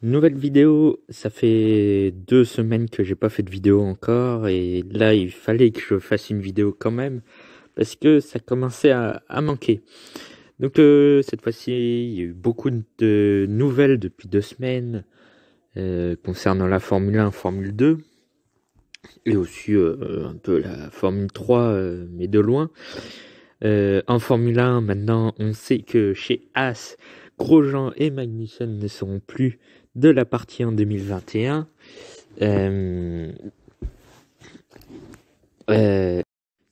Nouvelle vidéo, ça fait deux semaines que j'ai pas fait de vidéo encore et là il fallait que je fasse une vidéo quand même parce que ça commençait à, manquer. Donc euh, cette fois-ci il y a eu beaucoup de nouvelles depuis deux semaines euh, concernant la Formule 1, Formule 2 et aussi euh, un peu la Formule 3 mais de loin. en Formule 1 maintenant on sait que chez As Grosjean et Magnussen ne seront plus de la partie en 2021. Euh, euh,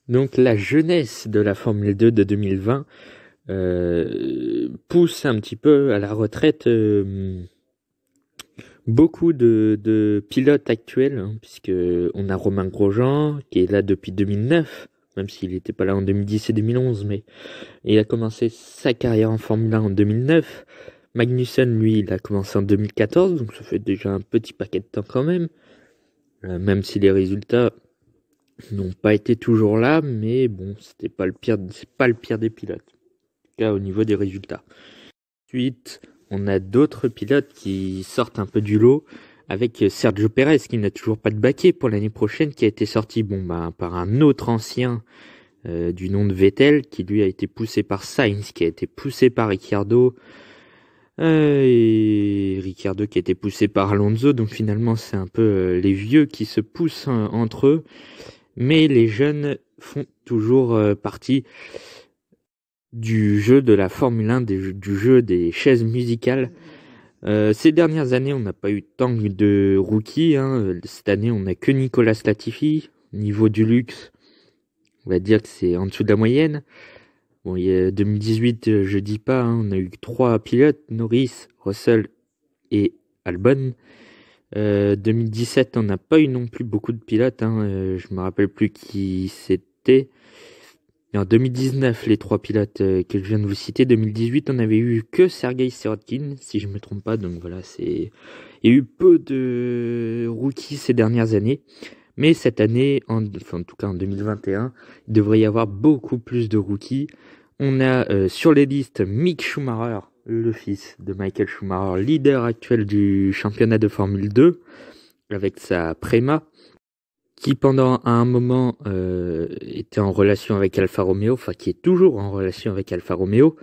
donc la jeunesse de la Formule 2 de 2020 euh, pousse un petit peu à la retraite beaucoup de, pilotes actuels, puisqu'on hein, puisque on a Romain Grosjean qui est là depuis 2009, même s'il n'était pas là en 2010 et 2011, mais il a commencé sa carrière en Formule 1 en 2009. Magnussen, lui, il a commencé en 2014, donc ça fait déjà un petit paquet de temps quand même. Euh, même si les résultats n'ont pas été toujours là, mais bon, c'était pas le pire, c'est pas le pire des pilotes. En tout cas, au niveau des résultats. Ensuite, on a d'autres pilotes qui sortent un peu du lot, avec Sergio Perez, qui n'a toujours pas de baquet pour l'année prochaine, qui a été sorti, bon, bah, par un autre ancien, euh, du nom de Vettel, qui lui a été poussé par Sainz, qui a été poussé par Ricciardo, euh, et Ricardo qui été poussé par Alonso, donc finalement c'est un peu euh, les vieux qui se poussent hein, entre eux, mais les jeunes font toujours euh, partie du jeu de la Formule 1, du jeu des chaises musicales. ces dernières années, on n'a pas eu tant de rookies. Hein. Cette année, on n'a que Nicolas Latifi. Niveau du luxe, on va dire que c'est en dessous de la moyenne. Bon, 2018, euh, je dis pas, hein, on a eu trois pilotes, Norris, Russell et Albon. 2017, euh, on n'a pas eu non plus beaucoup de pilotes, hein, euh, je me rappelle plus qui c'était. Et en 2019, les trois pilotes que je viens de vous citer, 2018, on avait eu que Sergei Sirotkin, si je ne me trompe pas, donc voilà, c'est... Il y a eu peu de rookies ces dernières années, mais cette année, Enfin, en tout cas en 2021, il devrait y avoir beaucoup plus de rookies. On a euh, sur les listes Mick Schumacher, le fils de Michael Schumacher, leader actuel du championnat de Formule 2, avec sa Préma, qui pendant un moment euh, était en relation avec Alfa Romeo, enfin qui est toujours en relation avec Alfa Romeo,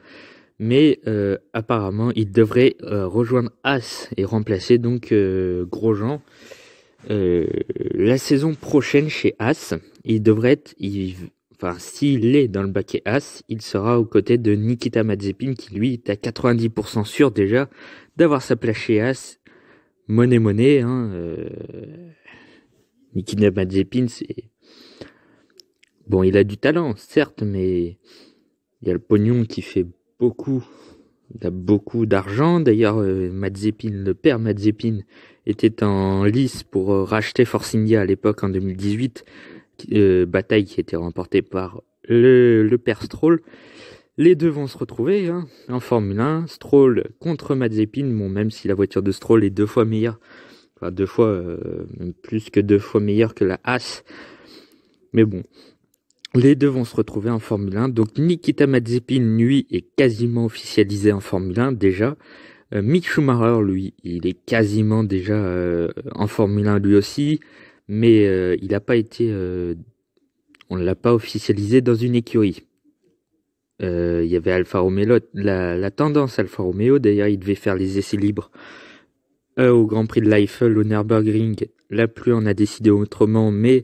mais euh, apparemment il devrait rejoindre As et remplacer donc Grosjean. la saison prochaine chez As, il devrait être, enfin s'il est dans le baquet As, il sera aux côtés de Nikita Mazepin qui lui est à 90% sûr déjà d'avoir sa place chez As. Monnaie monnaie, hein, euh, Nikita Mazepin c'est... Bon, il a du talent, certes, mais il y a le pognon qui fait beaucoup, il a beaucoup d'argent. D'ailleurs, euh, le père Mazepin, était en lice pour euh, racheter Force India à l'époque, en 2018. Euh, bataille qui était remportée par le, père Stroll. Les deux vont se retrouver hein, en Formule 1. Stroll contre Mazepin, bon, même si la voiture de Stroll est deux fois meilleure, enfin deux fois, euh, plus que deux fois meilleure que la Haas. Mais bon, les deux vont se retrouver en Formule 1. Donc Nikita Mazepin, lui, est quasiment officialisé en Formule 1 déjà. Euh, Mick Schumacher, lui, il est quasiment déjà en Formule 1 lui aussi mais euh, il n'a pas été, euh, on ne l'a pas officialisé dans une écurie. Euh, il y avait Alfa Romeo, la, tendance Alfa Romeo, d'ailleurs il devait faire les essais libres au Grand Prix de l'Eiffel, au Nürburgring. Là plus on a décidé autrement, mais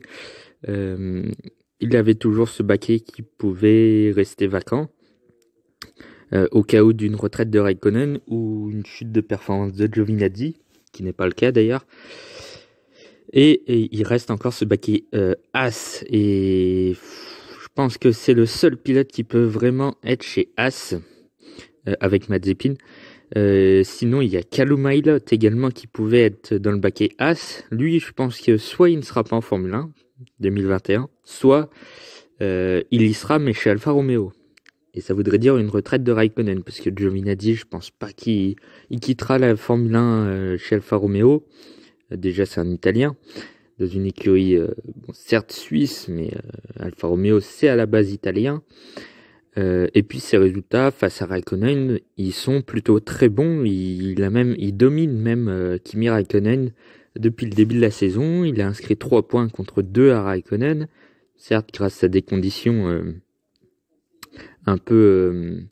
il avait toujours ce baquet qui pouvait rester vacant. au cas où d'une retraite de Raikkonen ou une chute de performance de Giovinazzi, qui n'est pas le cas d'ailleurs. Et, il reste encore ce baquet euh, As. Et je pense que c'est le seul pilote qui peut vraiment être chez As euh, avec Mazepin. Euh, sinon, il y a Kalumailot également qui pouvait être dans le baquet As. Lui, je pense que soit il ne sera pas en Formule 1 2021, soit il y sera, mais chez Alfa Romeo. Et ça voudrait dire une retraite de Raikkonen, parce que Giovinazzi, je pense pas qu'il quittera la Formule 1 chez Alfa Romeo déjà c'est un Italien, dans une écurie euh, certes suisse, mais euh, Alfa Romeo c'est à la base italien. Euh, et puis ses résultats face à Raikkonen, ils sont plutôt très bons. Il, a même, il domine même Kimi Raikkonen depuis le début de la saison. Il a inscrit 3 points contre 2 à Raikkonen. Certes, grâce à des conditions un peu.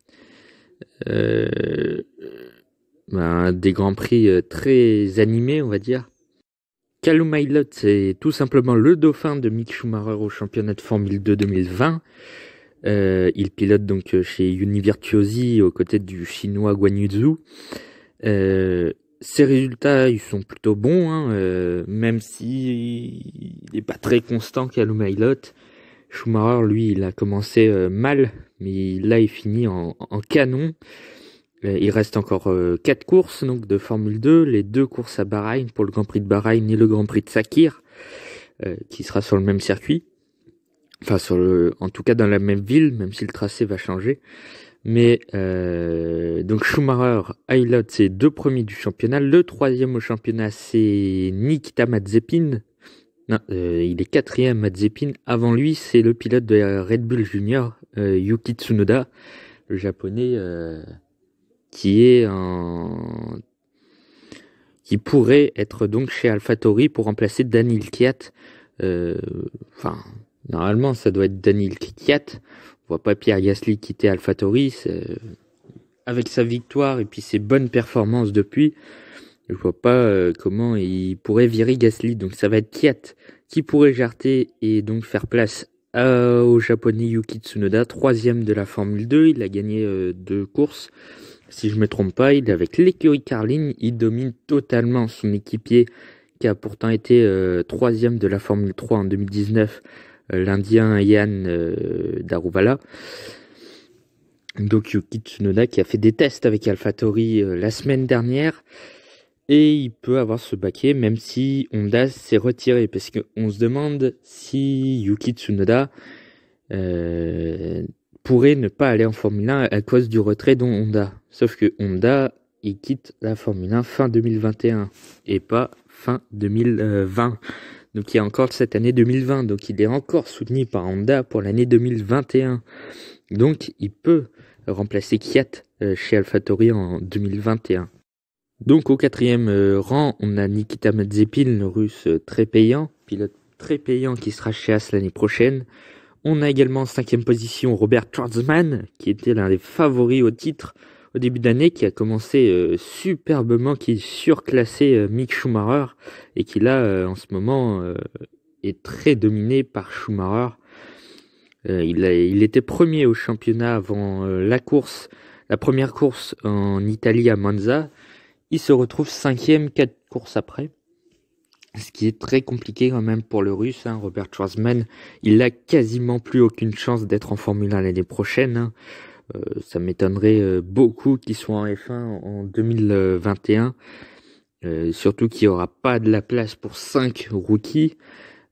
Ben, des grands prix très animés, on va dire. Callum Mailot, c'est tout simplement le dauphin de Mick Schumacher au championnat de Formule 2 2020. Euh, il pilote donc euh, chez Univirtuosi aux côtés du chinois Guan euh, ses résultats, ils sont plutôt bons, hein, même si il n'est pas très constant Callum Mailot. Schumacher, lui, il a commencé mal, mais là, il finit en, en canon. Euh, il reste encore euh, quatre courses donc de Formule 2, les deux courses à Bahreïn pour le Grand Prix de Bahreïn et le Grand Prix de Sakir, euh, qui sera sur le même circuit, enfin sur le, en tout cas dans la même ville, même si le tracé va changer. Mais donc Schumacher, Aylot, c'est deux premiers du championnat. Le troisième au championnat, c'est Nikita Mazepin. Non, il est quatrième Mazepin. Avant lui, c'est le pilote de Red Bull Junior, Yuki Tsunoda, le japonais qui est un qui pourrait être donc chez AlphaTauri pour remplacer Daniel Kiat. Euh, enfin, normalement, ça doit être Daniel Kiat. On voit pas Pierre Gasly quitter AlphaTauri. Avec sa victoire et puis ses bonnes performances depuis, je vois pas euh, comment il pourrait virer Gasly. Donc ça va être Kiat qui pourrait jarter et donc faire place au japonais Yuki Tsunoda, troisième de la Formule 2. Il a gagné euh, deux courses. Si je ne me trompe pas, il avec l'écurie Carlin, il domine totalement son équipier qui a pourtant été euh, troisième de la Formule 3 en 2019, euh, l'Indien Yann euh, Darubala. Donc Yuki Tsunoda qui a fait des tests avec AlphaTauri la semaine dernière. Et il peut avoir ce baquet même si Honda s'est retiré. Parce qu'on se demande si Yuki Tsunoda pourrait ne pas aller en Formule 1 à cause du retrait dont d'Honda. Sauf que Honda, il quitte la Formule 1 fin 2021 et pas fin 2020. Donc il y a encore cette année 2020, donc il est encore soutenu par Honda pour l'année 2021. Donc il peut remplacer Kiat euh, chez AlphaTauri en 2021. Donc au quatrième euh, rang, on a Nikita Mazepin, le russe euh, très payant, pilote très payant qui sera chez As l'année prochaine. On a également en cinquième position Robert Schwarzman, qui était l'un des favoris au titre au début d'année qui a commencé euh, superbement, qui surclassait surclassé euh, Mick Schumacher et qui là euh, en ce moment est très dominé par Schumacher. Il, était premier au championnat avant la course, la première course en Italie à Monza. Il se retrouve cinquième quatre courses après. Ce qui est très compliqué quand même pour le russe, hein. Robert Schwarzman. Il n'a quasiment plus aucune chance d'être en Formule 1 l'année prochaine. Hein. Euh, ça m'étonnerait euh, beaucoup qu'ils soient en F1 en 2021. Euh, surtout qu'il n'y aura pas de la place pour 5 rookies.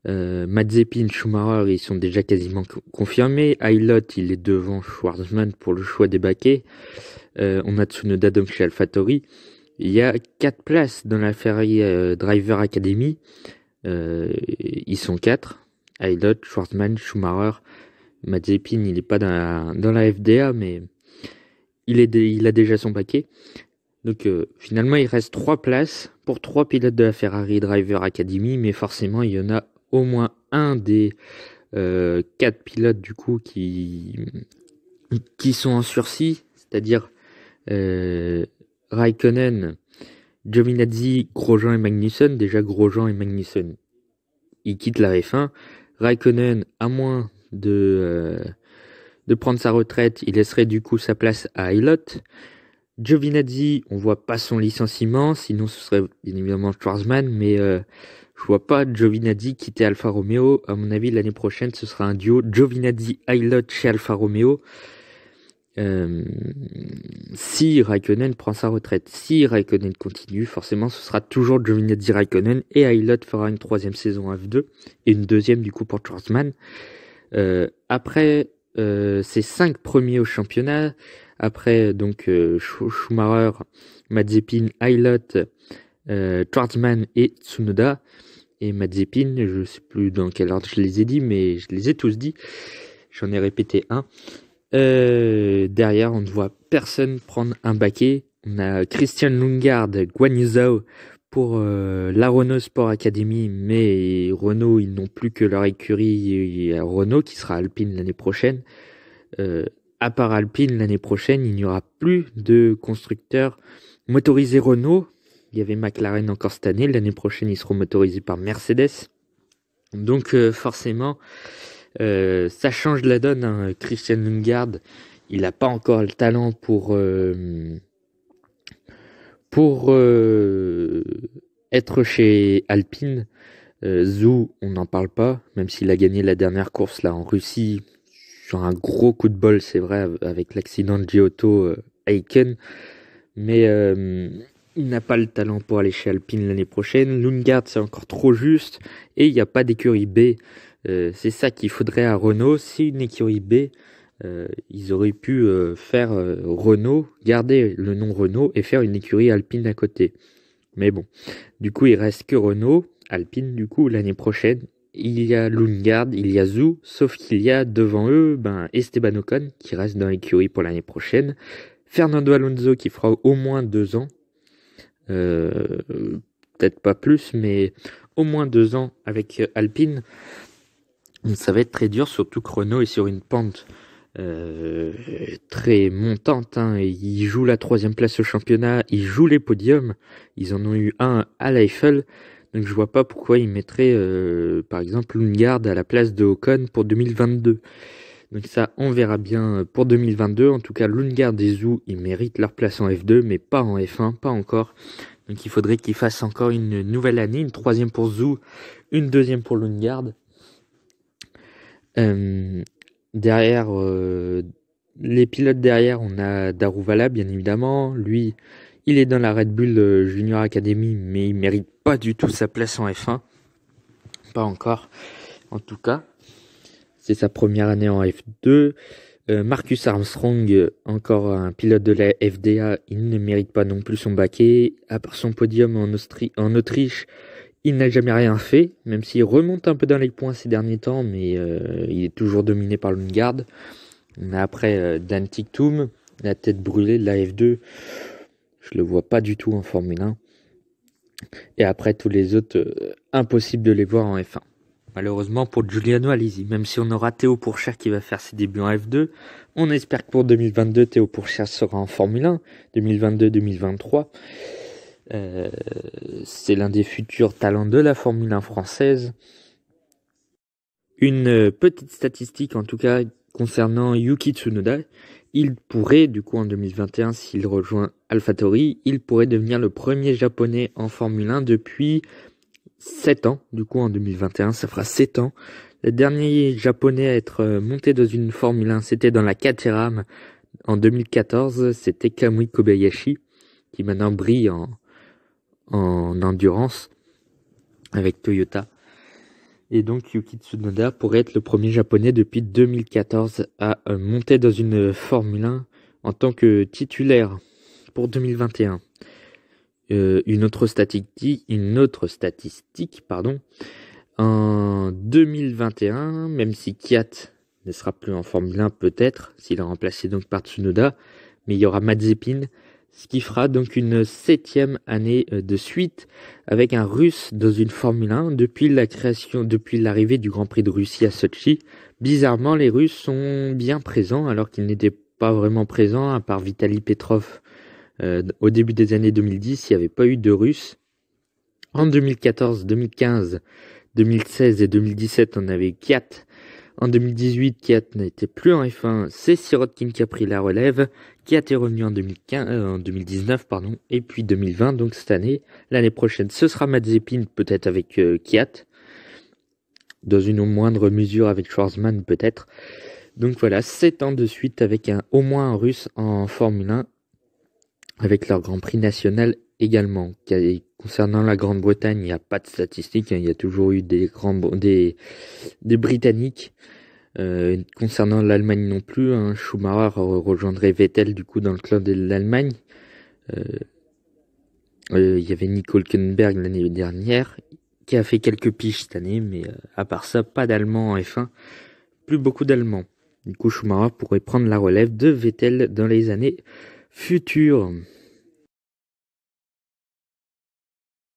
Euh, Mazepin, Schumacher, ils sont déjà quasiment confirmés. Aylot, il est devant Schwarzman pour le choix des baquets. on a Tsunoda donc chez AlphaTauri. Il y a 4 places dans la Ferrari Driver Academy. ils sont 4. Aylot, Schwarzman, Schumacher, Mazepin, il n'est pas dans la, FDA, mais il, a déjà son paquet. Donc euh, finalement, il reste trois places pour trois pilotes de la Ferrari Driver Academy, mais forcément, il y en a au moins un des euh, quatre pilotes du coup qui, sont en sursis, c'est-à-dire euh, Raikkonen, Giovinazzi, Grosjean et Magnussen. Déjà, Grosjean et Magnussen, ils quittent la F1. Raikkonen, à moins de, euh, de prendre sa retraite, il laisserait du coup sa place à Ilott Giovinazzi, on voit pas son licenciement, sinon ce serait évidemment Schwarzman, mais euh, je vois pas Giovinazzi quitter Alfa Romeo. À mon avis, l'année prochaine, ce sera un duo Giovinazzi Aylot chez Alfa Romeo. Euh, si Raikkonen prend sa retraite, si Raikkonen continue, forcément, ce sera toujours Giovinazzi Raikkonen et Aylot fera une troisième saison F2 et une deuxième du coup pour Schwarzman. Euh, après euh, ces cinq premiers au championnat, après donc euh, Schumacher, Mazepin, Aylot, euh, et Tsunoda et Mazepin, je sais plus dans quel ordre je les ai dit, mais je les ai tous dit. J'en ai répété un. derrière, on ne voit personne prendre un baquet. On a Christian Lungard, Guanizao, pour euh, la Renault Sport Academy, mais Renault, ils n'ont plus que leur écurie Renault qui sera Alpine l'année prochaine. Euh, à part Alpine l'année prochaine, il n'y aura plus de constructeurs motorisés Renault. Il y avait McLaren encore cette année. L'année prochaine, ils seront motorisés par Mercedes. Donc euh, forcément, ça change la donne. Hein. Christian Lundgaard, il n'a pas encore le talent pour, pour euh, être chez Alpine, euh, Zou, on n'en parle pas, même s'il a gagné la dernière course là en Russie sur un gros coup de bol, c'est vrai, avec l'accident de Giotto euh, Aiken. Mais il n'a pas le talent pour aller chez Alpine l'année prochaine. Lungard, c'est encore trop juste. Et il n'y a pas d'écurie B. c'est ça qu'il faudrait à Renault. C'est une écurie B euh, ils auraient pu euh, faire euh, Renault, garder le nom Renault et faire une écurie alpine à côté. Mais bon, du coup, il reste que Renault, Alpine, du coup, l'année prochaine. Il y a Lungard, il y a Zou, sauf qu'il y a devant eux ben, Esteban Ocon qui reste dans l'écurie pour l'année prochaine, Fernando Alonso qui fera au moins deux ans, peut-être pas plus, mais au moins deux ans avec Alpine. Ça va être très dur, surtout que Renault est sur une pente euh, très montante. Hein. Ils jouent la troisième place au championnat, ils jouent les podiums. Ils en ont eu un à l'Eiffel. Donc je vois pas pourquoi ils mettraient euh, par exemple Lungard à la place de Ocon pour 2022. Donc ça, on verra bien pour 2022. En tout cas, Lungard et Zou, ils méritent leur place en F2, mais pas en F1, pas encore. Donc il faudrait qu'ils fassent encore une nouvelle année, une troisième pour Zou, une deuxième pour Lungard. Euh, Derrière, euh, les pilotes derrière, on a Daruvala, bien évidemment. Lui, il est dans la Red Bull euh, Junior Academy, mais il mérite pas du tout sa place en F1. Pas encore, en tout cas. C'est sa première année en F2. Euh, Marcus Armstrong, encore un pilote de la FDA, il ne mérite pas non plus son baquet. À part son podium en Autriche, il n'a jamais rien fait, même s'il remonte un peu dans les points ces derniers temps, mais euh, il est toujours dominé par l'Ungard. Mais après euh, Dan la tête brûlée de la F2. Je le vois pas du tout en Formule 1. Et après tous les autres, euh, impossible de les voir en F1. Malheureusement pour Giuliano Alisi, même si on aura Théo Pourchère qui va faire ses débuts en F2, on espère que pour 2022, Théo Pourchère sera en Formule 1, 2022-2023. Euh, c'est l'un des futurs talents de la Formule 1 française. Une euh, petite statistique en tout cas concernant Yuki Tsunoda, il pourrait du coup en 2021 s'il rejoint AlphaTauri, il pourrait devenir le premier japonais en Formule 1 depuis 7 ans. Du coup en 2021, ça fera 7 ans. Le dernier japonais à être euh, monté dans une Formule 1, c'était dans la Caterham en 2014, c'était Kamui Kobayashi qui maintenant brille en, en endurance avec Toyota. Et donc Yuki Tsunoda pourrait être le premier japonais depuis 2014 à euh, monter dans une Formule 1 en tant que titulaire pour 2021. Euh, une autre statistique, une autre statistique, pardon. En 2021, même si Kiat ne sera plus en Formule 1 peut-être, s'il est remplacé donc par Tsunoda, mais il y aura Mazepin, ce qui fera donc une septième année euh, de suite avec un Russe dans une Formule 1 depuis la création, depuis l'arrivée du Grand Prix de Russie à Sochi. Bizarrement, les Russes sont bien présents alors qu'ils n'étaient pas vraiment présents à part Vitaly Petrov. Euh, au début des années 2010, il n'y avait pas eu de Russes. En 2014, 2015, 2016 et 2017, on avait 4 en 2018, Kiat n'était plus en F1, c'est Sirotkin qui a pris la relève. Kiat est revenu en, 2019 euh, pardon, et puis 2020, donc cette année. L'année prochaine, ce sera Mazepin, peut-être avec euh, Kiat. Dans une moindre mesure avec Schwarzman, peut-être. Donc voilà, 7 ans de suite avec un, au moins un russe en Formule 1, avec leur Grand Prix national également. Concernant la Grande-Bretagne, il n'y a pas de statistiques. Hein, il y a toujours eu des, grands, Britanniques. Euh, concernant l'Allemagne non plus, hein, Schumacher rejoindrait Vettel du coup dans le club de l'Allemagne. Euh, euh, il y avait Nicole Hülkenberg l'année dernière qui a fait quelques piches cette année, mais à part ça, pas d'allemands en F1, plus beaucoup d'Allemands. Du coup, Schumacher pourrait prendre la relève de Vettel dans les années futures.